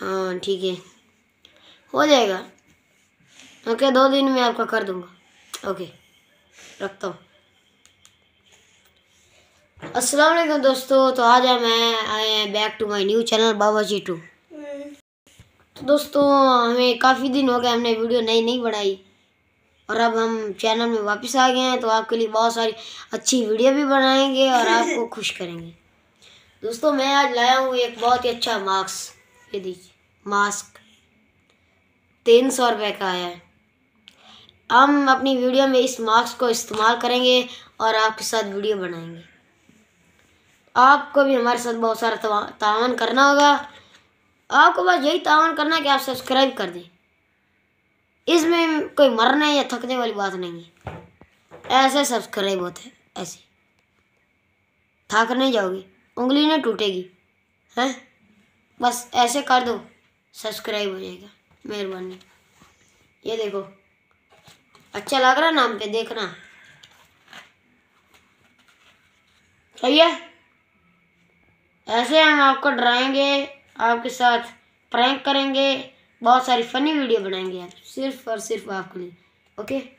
हाँ ठीक है हो जाएगा ओके दो दिन में आपका कर दूंगा ओके रखता हूँ अस्सलाम वालेकुम दोस्तों तो आज मैं आए हैं back to my new channel Baba ji two तो दोस्तों हमें काफ़ी दिन हो गए हमने वीडियो नई नहीं बनाई और अब हम चैनल में वापस आ गए हैं तो आपके लिए बहुत सारी अच्छी वीडियो भी बनाएंगे और आपको खुश करेंगे दोस्तों मैं आज लाया हूँ एक बहुत ही अच्छा मार्क्स ये देखिए मास्क तीन सौ रुपये का है हम अपनी वीडियो में इस मास्क को इस्तेमाल करेंगे और आपके साथ वीडियो बनाएंगे आपको भी हमारे साथ बहुत सारा तावन करना होगा आपको बस यही तावन करना है कि आप सब्सक्राइब कर दें इसमें कोई मरने या थकने वाली बात नहीं है ऐसे सब्सक्राइब होते हैं ऐसे थक नहीं जाओगे उंगली नहीं टूटेगी हैं बस ऐसे कर दो सब्सक्राइब हो जाएगा मेहरबानी ये देखो अच्छा लग रहा नाम पे देखना सही है ऐसे हम आपको डराएंगे आपके साथ प्रैंक करेंगे बहुत सारी फनी वीडियो बनाएंगे आप सिर्फ और सिर्फ आपके लिए ओके